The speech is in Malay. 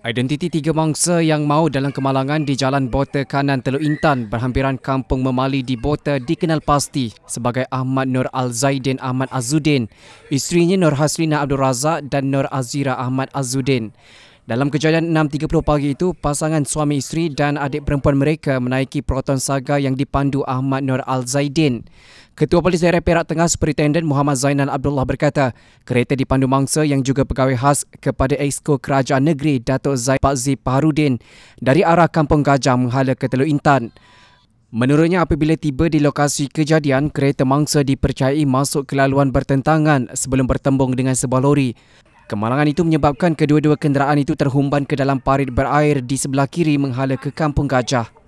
Identiti tiga mangsa yang mau dalam kemalangan di Jalan Bota Kanan Teluk Intan berhampiran Kampung Memali di Bota dikenal pasti sebagai Ahmad Nur Al-Zaidin Ahmad Azudin, isterinya Nur Haslina Abdul Razak dan Nur Azira Ahmad Azudin. Dalam kejadian 6.30 pagi itu, pasangan suami isteri dan adik perempuan mereka menaiki proton saga yang dipandu Ahmad Nur Al-Zaidin. Ketua Polis Daerah Perak Tengah Superintendent Muhammad Zainal Abdullah berkata, kereta dipandu mangsa yang juga pegawai khas kepada Exco Kerajaan Negeri Datuk Zaid Pak Zip Paharudin dari arah Kampung Gajah menghala ke Teluk Intan. Menurutnya apabila tiba di lokasi kejadian, kereta mangsa dipercayai masuk ke laluan bertentangan sebelum bertembung dengan sebuah lori. Kemalangan itu menyebabkan kedua-dua kenderaan itu terhumban ke dalam parit berair di sebelah kiri menghala ke Kampung Gajah.